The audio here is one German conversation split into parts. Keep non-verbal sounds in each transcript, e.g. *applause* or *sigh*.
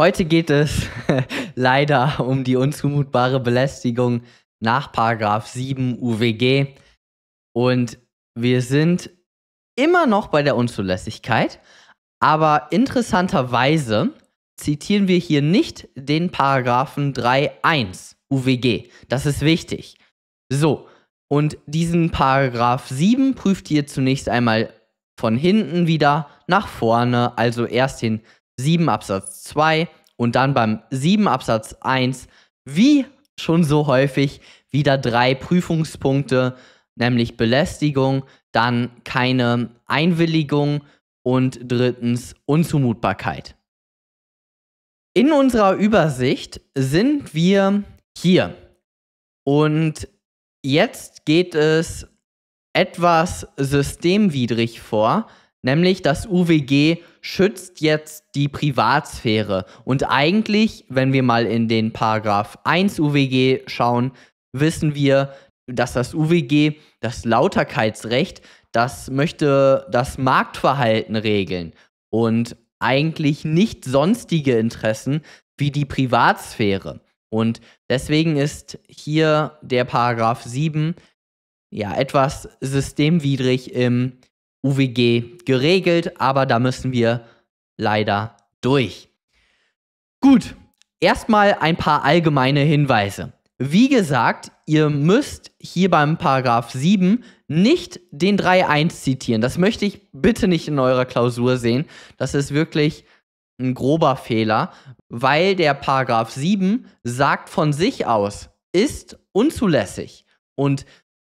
Heute geht es *laughs* leider um die unzumutbare Belästigung nach 7 UWG. Und wir sind immer noch bei der Unzulässigkeit, aber interessanterweise zitieren wir hier nicht den Paragraphen 3.1 UWG. Das ist wichtig. So, und diesen Paragraph 7 prüft ihr zunächst einmal von hinten wieder nach vorne, also erst den 7 Absatz 2 und dann beim 7 Absatz 1 wie schon so häufig wieder drei Prüfungspunkte, nämlich Belästigung, dann keine Einwilligung und drittens Unzumutbarkeit. In unserer Übersicht sind wir hier und jetzt geht es etwas systemwidrig vor, Nämlich das UWG schützt jetzt die Privatsphäre. Und eigentlich, wenn wir mal in den Paragraph 1 UWG schauen, wissen wir, dass das UWG das Lauterkeitsrecht, das möchte das Marktverhalten regeln und eigentlich nicht sonstige Interessen wie die Privatsphäre. Und deswegen ist hier der Paragraph 7 ja etwas systemwidrig im UWG geregelt, aber da müssen wir leider durch. Gut, erstmal ein paar allgemeine Hinweise. Wie gesagt, ihr müsst hier beim Paragraph 7 nicht den 3.1 zitieren. Das möchte ich bitte nicht in eurer Klausur sehen. Das ist wirklich ein grober Fehler, weil der Paragraph 7 sagt von sich aus, ist unzulässig. Und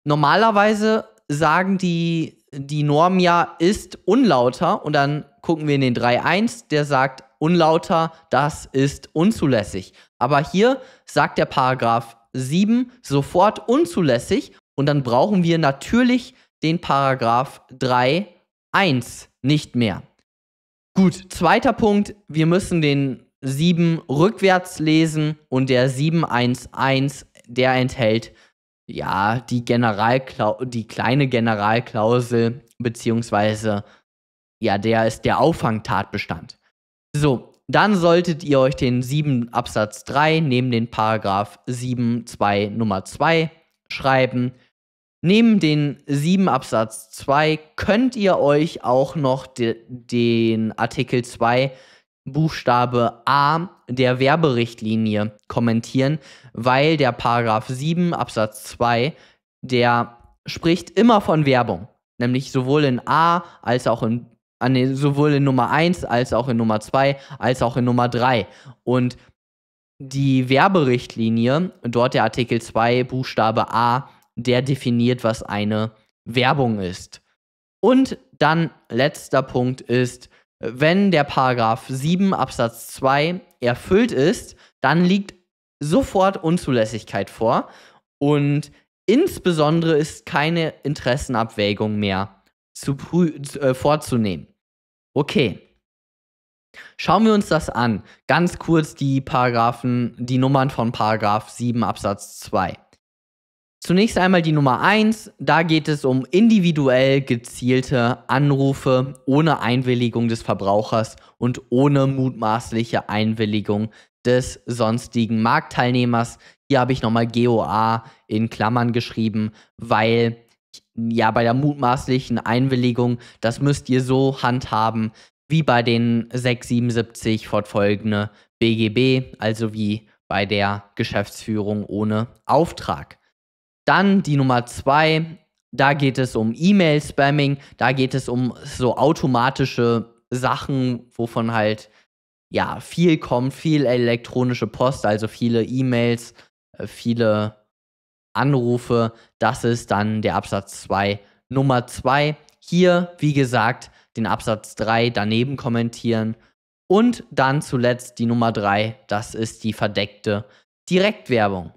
normalerweise sagen die die Norm ja ist unlauter und dann gucken wir in den 3.1, der sagt unlauter, das ist unzulässig. Aber hier sagt der Paragraph 7 sofort unzulässig und dann brauchen wir natürlich den Paragraph 3.1 nicht mehr. Gut, zweiter Punkt, wir müssen den 7 rückwärts lesen und der 711, der enthält ja, die Generalklausel, die kleine Generalklausel, beziehungsweise ja, der ist der Auffangtatbestand. So, dann solltet ihr euch den 7 Absatz 3 neben den Paragraph 7 2 Nummer 2 schreiben. Neben den 7 Absatz 2 könnt ihr euch auch noch de den Artikel 2 Buchstabe A der Werberichtlinie kommentieren, weil der Paragraph 7 Absatz 2, der spricht immer von Werbung, nämlich sowohl in A als auch in an, ah, sowohl in Nummer 1 als auch in Nummer 2 als auch in Nummer 3 und die Werberichtlinie, dort der Artikel 2 Buchstabe A, der definiert, was eine Werbung ist. Und dann letzter Punkt ist, wenn der Paragraph 7 Absatz 2 erfüllt ist, dann liegt sofort Unzulässigkeit vor und insbesondere ist keine Interessenabwägung mehr zu äh, vorzunehmen. Okay. Schauen wir uns das an. Ganz kurz die Paragraphen, die Nummern von Paragraph 7 Absatz 2. Zunächst einmal die Nummer 1, da geht es um individuell gezielte Anrufe ohne Einwilligung des Verbrauchers und ohne mutmaßliche Einwilligung des sonstigen Marktteilnehmers. Hier habe ich nochmal GOA in Klammern geschrieben, weil ja bei der mutmaßlichen Einwilligung, das müsst ihr so handhaben wie bei den 677 fortfolgende BGB, also wie bei der Geschäftsführung ohne Auftrag. Dann die Nummer zwei, da geht es um E-Mail-Spamming, da geht es um so automatische Sachen, wovon halt ja viel kommt, viel elektronische Post, also viele E-Mails, äh, viele Anrufe. Das ist dann der Absatz 2. Nummer 2, hier, wie gesagt, den Absatz 3 daneben kommentieren. Und dann zuletzt die Nummer 3, das ist die verdeckte Direktwerbung.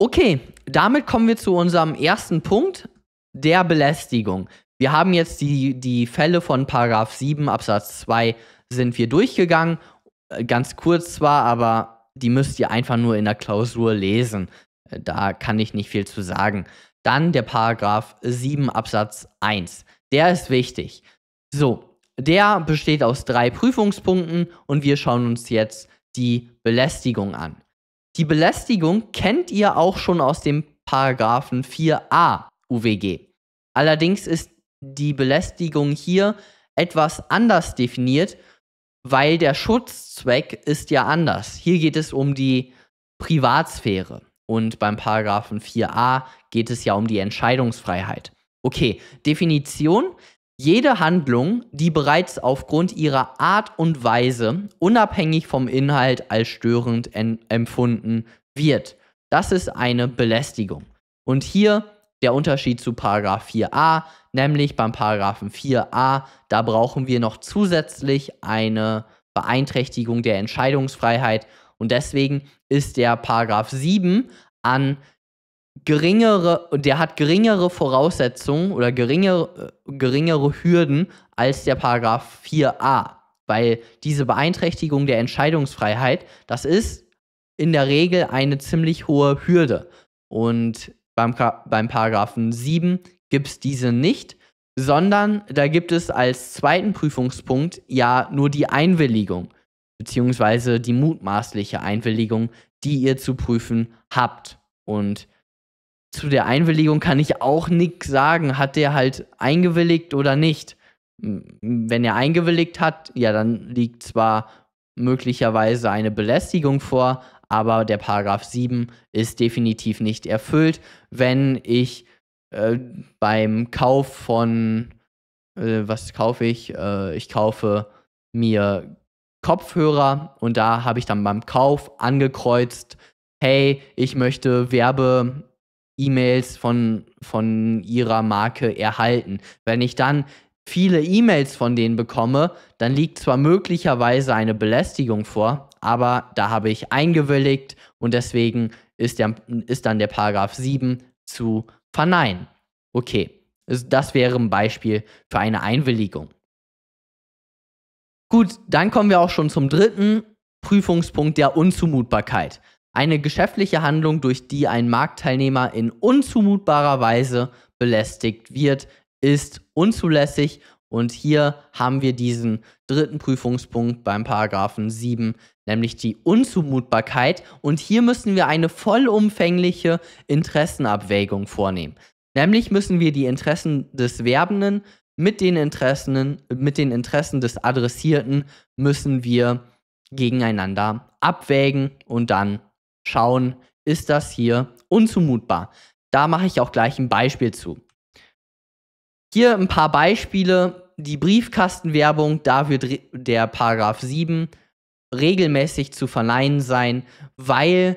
Okay, damit kommen wir zu unserem ersten Punkt der Belästigung. Wir haben jetzt die, die Fälle von Paragraph 7 Absatz 2 sind wir durchgegangen. Äh, ganz kurz zwar, aber die müsst ihr einfach nur in der Klausur lesen. Äh, da kann ich nicht viel zu sagen. Dann der Paragraph 7 Absatz 1. Der ist wichtig. So, der besteht aus drei Prüfungspunkten und wir schauen uns jetzt die Belästigung an. Die Belästigung kennt ihr auch schon aus dem Paragraphen 4a UWG. Allerdings ist die Belästigung hier etwas anders definiert, weil der Schutzzweck ist ja anders. Hier geht es um die Privatsphäre und beim Paragraphen 4a geht es ja um die Entscheidungsfreiheit. Okay, Definition jede Handlung, die bereits aufgrund ihrer Art und Weise unabhängig vom Inhalt als störend empfunden wird. Das ist eine Belästigung. Und hier der Unterschied zu Paragraph 4a, nämlich beim Paragraphen 4a, da brauchen wir noch zusätzlich eine Beeinträchtigung der Entscheidungsfreiheit und deswegen ist der Paragraph 7 an geringere, der hat geringere Voraussetzungen oder geringere, geringere Hürden als der Paragraph 4a, weil diese Beeinträchtigung der Entscheidungsfreiheit, das ist in der Regel eine ziemlich hohe Hürde. Und beim, beim Paragraphen 7 gibt es diese nicht, sondern da gibt es als zweiten Prüfungspunkt ja nur die Einwilligung, beziehungsweise die mutmaßliche Einwilligung, die ihr zu prüfen habt. Und zu der Einwilligung kann ich auch nichts sagen. Hat der halt eingewilligt oder nicht? Wenn er eingewilligt hat, ja, dann liegt zwar möglicherweise eine Belästigung vor, aber der Paragraph 7 ist definitiv nicht erfüllt, wenn ich äh, beim Kauf von, äh, was kaufe ich? Äh, ich kaufe mir Kopfhörer und da habe ich dann beim Kauf angekreuzt, hey, ich möchte Werbe, E-Mails von, von ihrer Marke erhalten. Wenn ich dann viele E-Mails von denen bekomme, dann liegt zwar möglicherweise eine Belästigung vor, aber da habe ich eingewilligt und deswegen ist, der, ist dann der Paragraph 7 zu verneinen. Okay, das wäre ein Beispiel für eine Einwilligung. Gut, dann kommen wir auch schon zum dritten Prüfungspunkt der Unzumutbarkeit. Eine geschäftliche Handlung, durch die ein Marktteilnehmer in unzumutbarer Weise belästigt wird, ist unzulässig. Und hier haben wir diesen dritten Prüfungspunkt beim Paragraphen 7, nämlich die Unzumutbarkeit. Und hier müssen wir eine vollumfängliche Interessenabwägung vornehmen. Nämlich müssen wir die Interessen des Werbenden mit den Interessen, mit den Interessen des Adressierten müssen wir gegeneinander abwägen und dann schauen, ist das hier unzumutbar. Da mache ich auch gleich ein Beispiel zu. Hier ein paar Beispiele. Die Briefkastenwerbung, da wird der Paragraph 7 regelmäßig zu verneinen sein, weil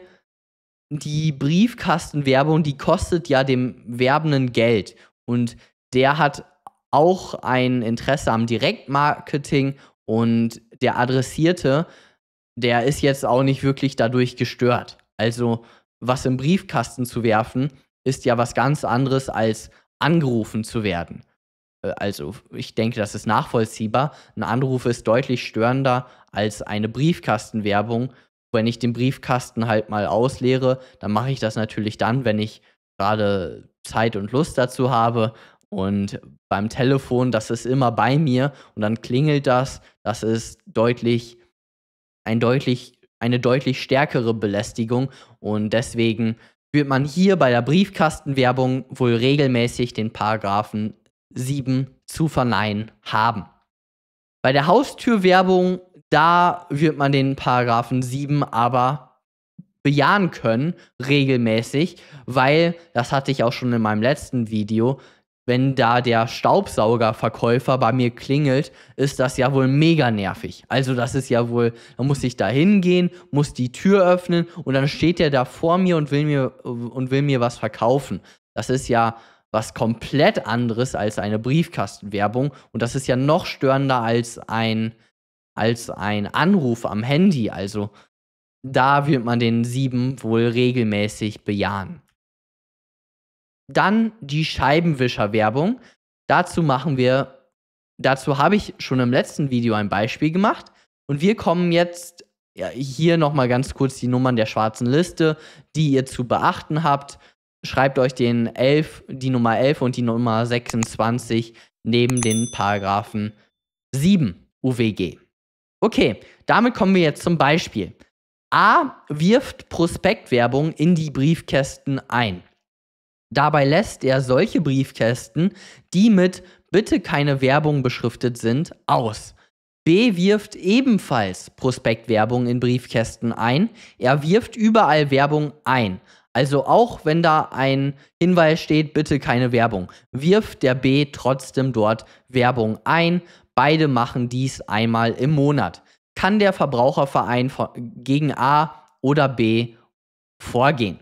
die Briefkastenwerbung, die kostet ja dem Werbenden Geld und der hat auch ein Interesse am Direktmarketing und der Adressierte, der ist jetzt auch nicht wirklich dadurch gestört. Also was im Briefkasten zu werfen, ist ja was ganz anderes als angerufen zu werden. Äh, also ich denke, das ist nachvollziehbar. Ein Anruf ist deutlich störender als eine Briefkastenwerbung. Wenn ich den Briefkasten halt mal ausleere, dann mache ich das natürlich dann, wenn ich gerade Zeit und Lust dazu habe. Und beim Telefon, das ist immer bei mir und dann klingelt das. Das ist deutlich, ein deutlich eine deutlich stärkere Belästigung und deswegen wird man hier bei der Briefkastenwerbung wohl regelmäßig den Paragraphen 7 zu verneinen haben. Bei der Haustürwerbung, da wird man den Paragraphen 7 aber bejahen können, regelmäßig, weil, das hatte ich auch schon in meinem letzten Video, wenn da der Staubsaugerverkäufer bei mir klingelt, ist das ja wohl mega nervig. Also das ist ja wohl, da muss ich da hingehen, muss die Tür öffnen und dann steht der da vor mir und will mir und will mir was verkaufen. Das ist ja was komplett anderes als eine Briefkastenwerbung und das ist ja noch störender als ein als ein Anruf am Handy, also da wird man den Sieben wohl regelmäßig bejahen. Dann die Scheibenwischerwerbung. Dazu machen wir, dazu habe ich schon im letzten Video ein Beispiel gemacht. Und wir kommen jetzt ja, hier nochmal ganz kurz die Nummern der schwarzen Liste, die ihr zu beachten habt. Schreibt euch den 11, die Nummer 11 und die Nummer 26 neben den Paragraphen 7 UWG. Okay, damit kommen wir jetzt zum Beispiel. A wirft Prospektwerbung in die Briefkästen ein. Dabei lässt er solche Briefkästen, die mit Bitte keine Werbung beschriftet sind, aus. B wirft ebenfalls Prospektwerbung in Briefkästen ein. Er wirft überall Werbung ein. Also auch wenn da ein Hinweis steht, bitte keine Werbung, wirft der B trotzdem dort Werbung ein. Beide machen dies einmal im Monat. Kann der Verbraucherverein gegen A oder B vorgehen?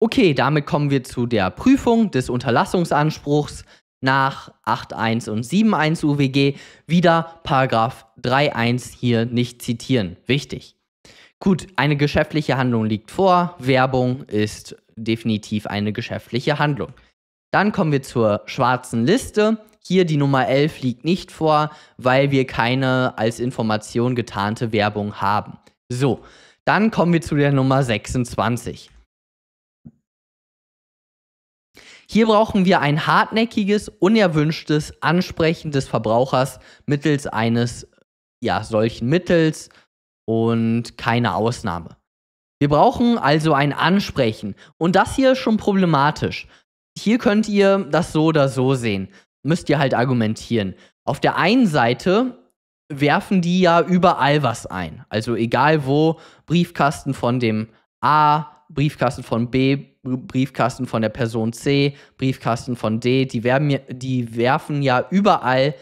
Okay, damit kommen wir zu der Prüfung des Unterlassungsanspruchs nach 8.1 und 7.1 UWG. Wieder Paragraph 3.1 hier nicht zitieren. Wichtig. Gut, eine geschäftliche Handlung liegt vor. Werbung ist definitiv eine geschäftliche Handlung. Dann kommen wir zur schwarzen Liste. Hier die Nummer 11 liegt nicht vor, weil wir keine als Information getarnte Werbung haben. So, dann kommen wir zu der Nummer 26. Hier brauchen wir ein hartnäckiges, unerwünschtes Ansprechen des Verbrauchers mittels eines ja, solchen Mittels und keine Ausnahme. Wir brauchen also ein Ansprechen und das hier ist schon problematisch. Hier könnt ihr das so oder so sehen. Müsst ihr halt argumentieren. Auf der einen Seite werfen die ja überall was ein. Also egal wo, Briefkasten von dem A, Briefkasten von B, Briefkasten von der Person C, Briefkasten von D, die, werben, die werfen ja überall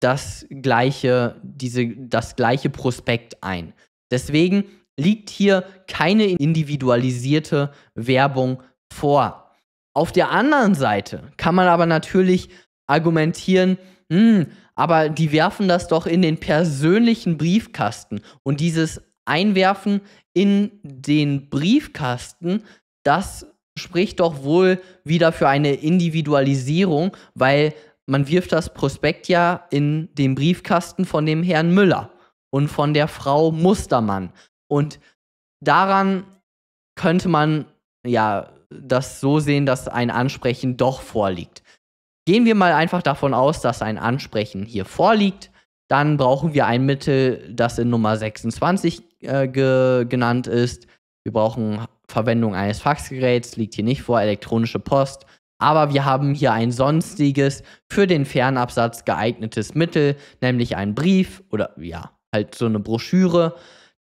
das gleiche, diese, das gleiche Prospekt ein. Deswegen liegt hier keine individualisierte Werbung vor. Auf der anderen Seite kann man aber natürlich argumentieren, hm, aber die werfen das doch in den persönlichen Briefkasten. Und dieses Einwerfen in den Briefkasten, das spricht doch wohl wieder für eine Individualisierung, weil man wirft das Prospekt ja in den Briefkasten von dem Herrn Müller und von der Frau Mustermann. Und daran könnte man ja das so sehen, dass ein Ansprechen doch vorliegt. Gehen wir mal einfach davon aus, dass ein Ansprechen hier vorliegt, dann brauchen wir ein Mittel, das in Nummer 26 äh, ge genannt ist. Wir brauchen Verwendung eines Faxgeräts, liegt hier nicht vor, elektronische Post. Aber wir haben hier ein sonstiges, für den Fernabsatz geeignetes Mittel, nämlich einen Brief oder ja, halt so eine Broschüre.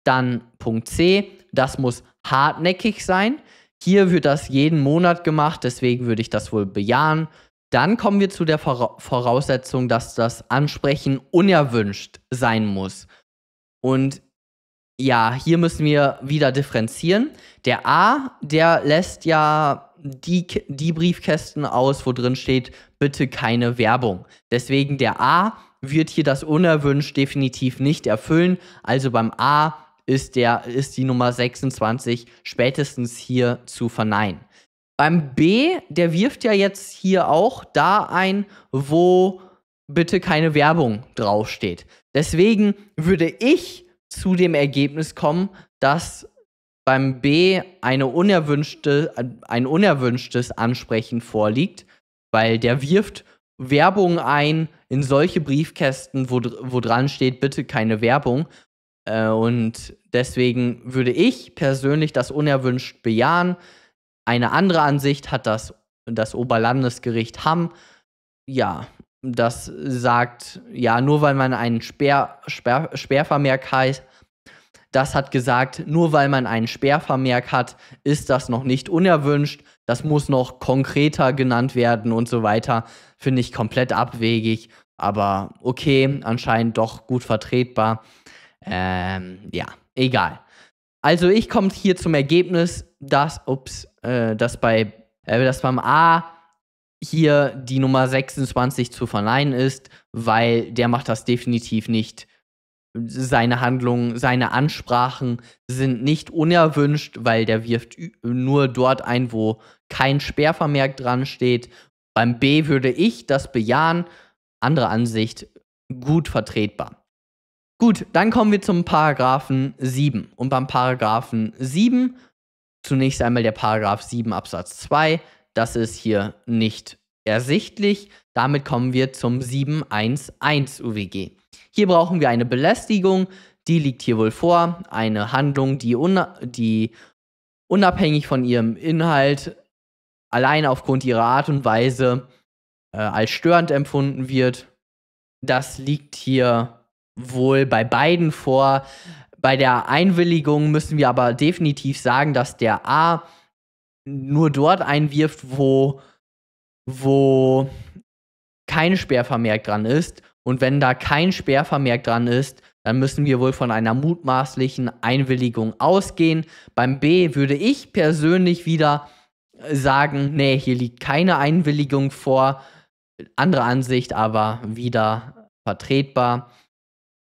Dann Punkt C, das muss hartnäckig sein. Hier wird das jeden Monat gemacht, deswegen würde ich das wohl bejahen. Dann kommen wir zu der Voraussetzung, dass das Ansprechen unerwünscht sein muss. Und ja, hier müssen wir wieder differenzieren. Der A, der lässt ja die, die Briefkästen aus, wo drin steht, bitte keine Werbung. Deswegen der A wird hier das unerwünscht definitiv nicht erfüllen. Also beim A ist, der, ist die Nummer 26 spätestens hier zu verneinen. Beim B, der wirft ja jetzt hier auch da ein, wo bitte keine Werbung draufsteht. Deswegen würde ich zu dem Ergebnis kommen, dass beim B eine unerwünschte, ein unerwünschtes Ansprechen vorliegt, weil der wirft Werbung ein in solche Briefkästen, wo, wo dran steht, bitte keine Werbung. Äh, und deswegen würde ich persönlich das unerwünscht bejahen. Eine andere Ansicht hat das, das Oberlandesgericht Hamm. Ja, das sagt, ja, nur weil man einen Sperr, Sperr, Sperrvermerk heißt, das hat gesagt, nur weil man einen Sperrvermerk hat, ist das noch nicht unerwünscht. Das muss noch konkreter genannt werden und so weiter. Finde ich komplett abwegig, aber okay, anscheinend doch gut vertretbar. Ähm, ja, egal. Also ich komme hier zum Ergebnis, dass, ups, äh, dass bei, äh, dass beim A hier die Nummer 26 zu verleihen ist, weil der macht das definitiv nicht. Seine Handlungen, seine Ansprachen sind nicht unerwünscht, weil der wirft nur dort ein, wo kein Sperrvermerk dran steht. Beim B würde ich das bejahen. Andere Ansicht, gut vertretbar. Gut, dann kommen wir zum Paragraphen 7. Und beim Paragraphen 7, zunächst einmal der Paragraph 7 Absatz 2, das ist hier nicht ersichtlich. Damit kommen wir zum 711 UWG. Hier brauchen wir eine Belästigung, die liegt hier wohl vor, eine Handlung, die, una die unabhängig von ihrem Inhalt allein aufgrund ihrer Art und Weise äh, als störend empfunden wird. Das liegt hier wohl bei beiden vor. Bei der Einwilligung müssen wir aber definitiv sagen, dass der A nur dort einwirft, wo, wo kein Sperrvermerk dran ist. Und wenn da kein Sperrvermerk dran ist, dann müssen wir wohl von einer mutmaßlichen Einwilligung ausgehen. Beim B würde ich persönlich wieder sagen, nee, hier liegt keine Einwilligung vor. Andere Ansicht, aber wieder vertretbar.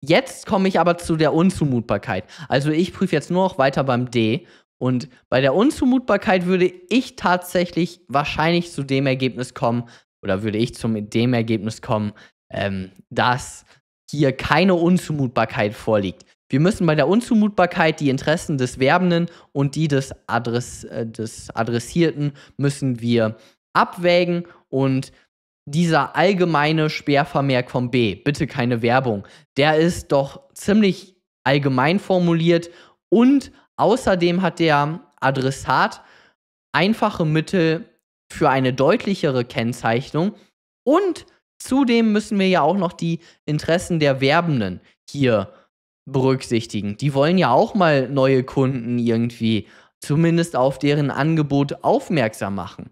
Jetzt komme ich aber zu der Unzumutbarkeit. Also ich prüfe jetzt nur noch weiter beim D und bei der Unzumutbarkeit würde ich tatsächlich wahrscheinlich zu dem Ergebnis kommen, oder würde ich zu dem Ergebnis kommen, ähm, dass hier keine Unzumutbarkeit vorliegt. Wir müssen bei der Unzumutbarkeit die Interessen des Werbenden und die des, Adress äh, des Adressierten müssen wir abwägen und dieser allgemeine Sperrvermerk vom B, bitte keine Werbung, der ist doch ziemlich allgemein formuliert und Außerdem hat der Adressat einfache Mittel für eine deutlichere Kennzeichnung und zudem müssen wir ja auch noch die Interessen der Werbenden hier berücksichtigen. Die wollen ja auch mal neue Kunden irgendwie zumindest auf deren Angebot aufmerksam machen.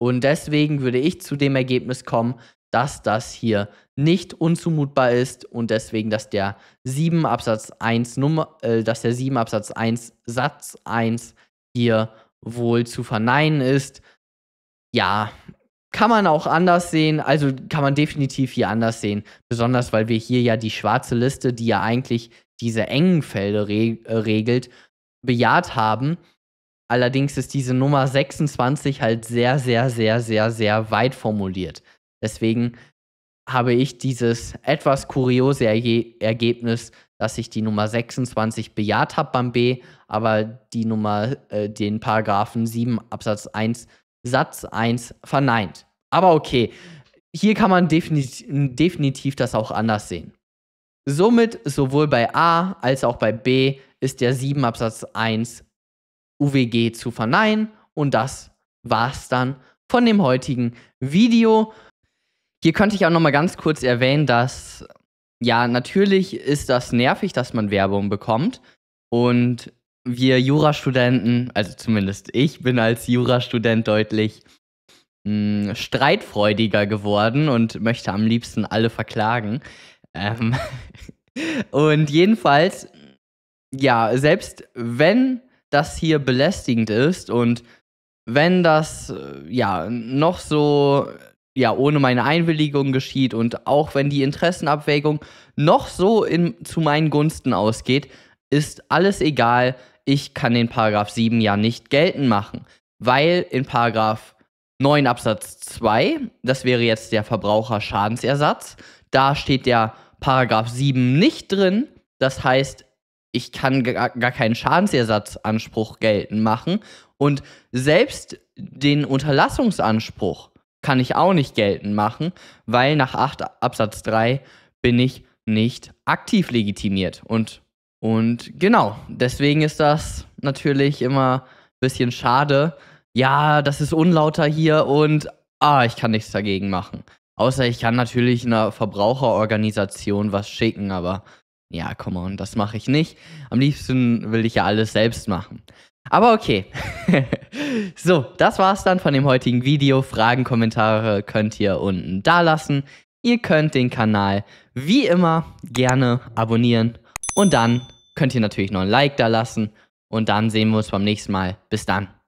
Und deswegen würde ich zu dem Ergebnis kommen, dass das hier nicht unzumutbar ist und deswegen, dass der 7 Absatz 1 Nummer, äh, dass der 7 Absatz 1 Satz 1 hier wohl zu verneinen ist. Ja, kann man auch anders sehen, also kann man definitiv hier anders sehen, besonders weil wir hier ja die schwarze Liste, die ja eigentlich diese engen Felder re äh, regelt, bejaht haben. Allerdings ist diese Nummer 26 halt sehr, sehr, sehr, sehr, sehr weit formuliert. Deswegen habe ich dieses etwas kuriose Erge Ergebnis, dass ich die Nummer 26 bejaht habe beim B, aber die Nummer, äh, den Paragraphen 7 Absatz 1 Satz 1 verneint. Aber okay, hier kann man definitiv, definitiv das auch anders sehen. Somit sowohl bei A als auch bei B ist der 7 Absatz 1 UWG zu verneinen und das war's dann von dem heutigen Video. Hier könnte ich auch nochmal ganz kurz erwähnen, dass ja, natürlich ist das nervig, dass man Werbung bekommt. Und wir Jurastudenten, also zumindest ich bin als Jurastudent deutlich mh, hm, streitfreudiger geworden und möchte am liebsten alle verklagen. Ähm *laughs* und jedenfalls, ja, selbst wenn das hier belästigend ist und wenn das ja noch so ja ohne meine Einwilligung geschieht und auch wenn die Interessenabwägung noch so in, zu meinen Gunsten ausgeht, ist alles egal. Ich kann den Paragraph 7 ja nicht geltend machen, weil in Paragraph 9 Absatz 2, das wäre jetzt der Verbraucherschadensersatz, da steht der Paragraph 7 nicht drin. Das heißt, ich kann gar, gar keinen Schadensersatzanspruch geltend machen und selbst den Unterlassungsanspruch kann ich auch nicht geltend machen, weil nach 8 Absatz 3 bin ich nicht aktiv legitimiert. Und, und genau, deswegen ist das natürlich immer ein bisschen schade. Ja, das ist unlauter hier und ah, ich kann nichts dagegen machen. Außer ich kann natürlich einer Verbraucherorganisation was schicken, aber ja, komm on, das mache ich nicht. Am liebsten will ich ja alles selbst machen. Aber okay. *laughs* so, das war's dann von dem heutigen Video. Fragen, Kommentare könnt ihr unten dalassen. Ihr könnt den Kanal wie immer gerne abonnieren. Und dann könnt ihr natürlich noch ein Like dalassen. Und dann sehen wir uns beim nächsten Mal. Bis dann.